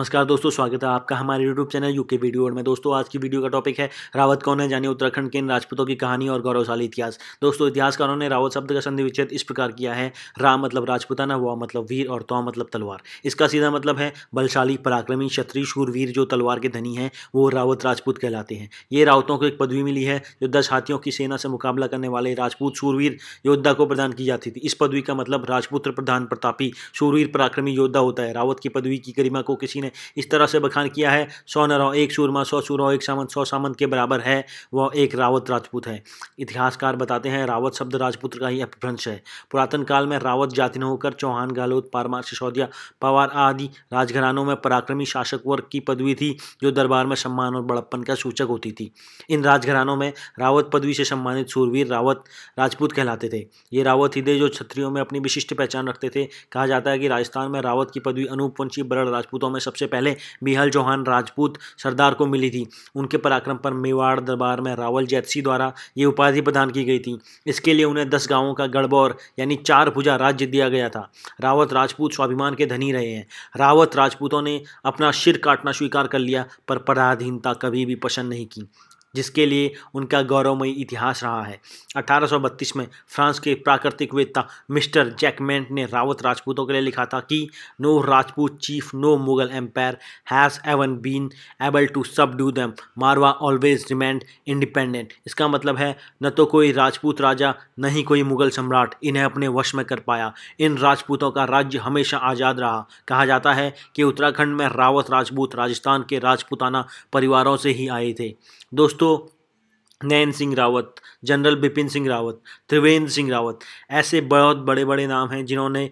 नमस्कार दोस्तों स्वागत है आपका हमारे यूट्यूब चैनल यूके वीडियो और में दोस्तों आज की वीडियो का टॉपिक है रावत कौन है जानिए उत्तराखंड के इन राजपूतों की कहानी और गौरवशाली इतिहास दोस्तों इतिहासकारों ने रावत शब्द का संधि विच्छेद इस प्रकार किया है रा मतलब राजपूताना वा मतलब वीर और तौ मतलब तलवार इसका सीधा मतलब है बलशाली पराक्रमी क्षत्रिय शूरवीर जो तलवार के धनी हैं वो रावत राजपूत कहलाते हैं ये रावतों को एक पदवी मिली है जो दस हाथियों की सेना से मुकाबला करने वाले राजपूत शूरवीर योद्धा को प्रदान की जाती थी इस पदवी का मतलब राजपुत्र प्रधान प्रतापी शूरवीर पराक्रमी योद्धा होता है रावत की पदवी की गरिमा को किसी ने ने इस तरह से बखान किया है सौ नराव एक सूरमा सौ सूराव एक सामंत सौ सामंत के बराबर है वह एक रावत राजपूत है इतिहासकार बताते हैं रावत शब्द राजपुत्र का ही अपभ्रंश है पुरातन काल में रावत जाति ने होकर चौहान गहलोत पारमार सिसोदिया पवार आदि राजघरानों में पराक्रमी शासक वर्ग की पदवी थी जो दरबार में सम्मान और बड़प्पन का सूचक होती थी इन राजघरानों में रावत पदवी से सम्मानित सूरवीर रावत राजपूत कहलाते थे ये रावत ही थे जो क्षत्रियों में अपनी विशिष्ट पहचान रखते थे कहा जाता है कि राजस्थान में रावत की पदवी अनूपवंशी बरड़ राजपूतों में सबसे सबसे पहले बिहल चौहान राजपूत सरदार को मिली थी उनके पराक्रम पर मेवाड़ दरबार में रावल जैतसी द्वारा ये उपाधि प्रदान की गई थी इसके लिए उन्हें दस गांवों का गढ़बौर यानी चार भुजा राज्य दिया गया था रावत राजपूत स्वाभिमान के धनी रहे हैं रावत राजपूतों ने अपना सिर काटना स्वीकार कर लिया पर पराधीनता कभी भी पसंद नहीं की जिसके लिए उनका गौरवमयी इतिहास रहा है 1832 में फ्रांस के प्राकृतिक वेत्ता मिस्टर जैकमेंट ने रावत राजपूतों के लिए लिखा था कि no Rajput chief no Mughal empire has ever been able to subdue them Marwar always remained independent इसका मतलब है न तो कोई राजपूत राजा न ही कोई मुगल सम्राट इन्हें अपने वश में कर पाया इन राजपूतों का राज्य हमेशा आज़ाद रहा कहा जाता है कि उत्तराखंड में रावत राजपूत राजस्थान के राजपूताना परिवारों से ही आए थे दोस्तों दोस्तों नैन सिंह रावत जनरल बिपिन सिंह रावत त्रिवेंद्र सिंह रावत ऐसे बहुत बड़े बड़े नाम हैं जिन्होंने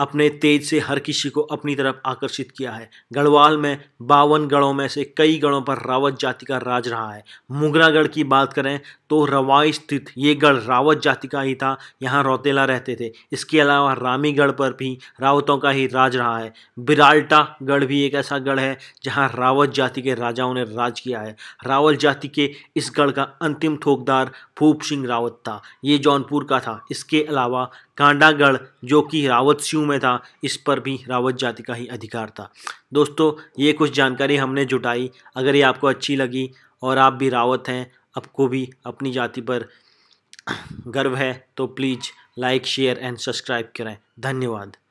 अपने तेज से हर किसी को अपनी तरफ आकर्षित किया है गढ़वाल में बावन गढ़ों में से कई गढ़ों पर रावत जाति का राज रहा है मुगरागढ़ की बात करें तो रवाई स्थित ये गढ़ रावत जाति का ही था यहाँ रौतेला रहते थे इसके अलावा रामीगढ़ पर भी रावतों का ही राज रहा है बिराल्टा गढ़ भी एक ऐसा गढ़ है जहाँ रावत जाति के राजाओं ने राज किया है रावत जाति के इस गढ़ का अंतिम ठोकदार भूप सिंह रावत था ये जौनपुर का था इसके अलावा कांडागढ़ जो कि रावत सिंह में था इस पर भी रावत जाति का ही अधिकार था दोस्तों ये कुछ जानकारी हमने जुटाई अगर ये आपको अच्छी लगी और आप भी रावत हैं आपको भी अपनी जाति पर गर्व है तो please like share and subscribe करें धन्यवाद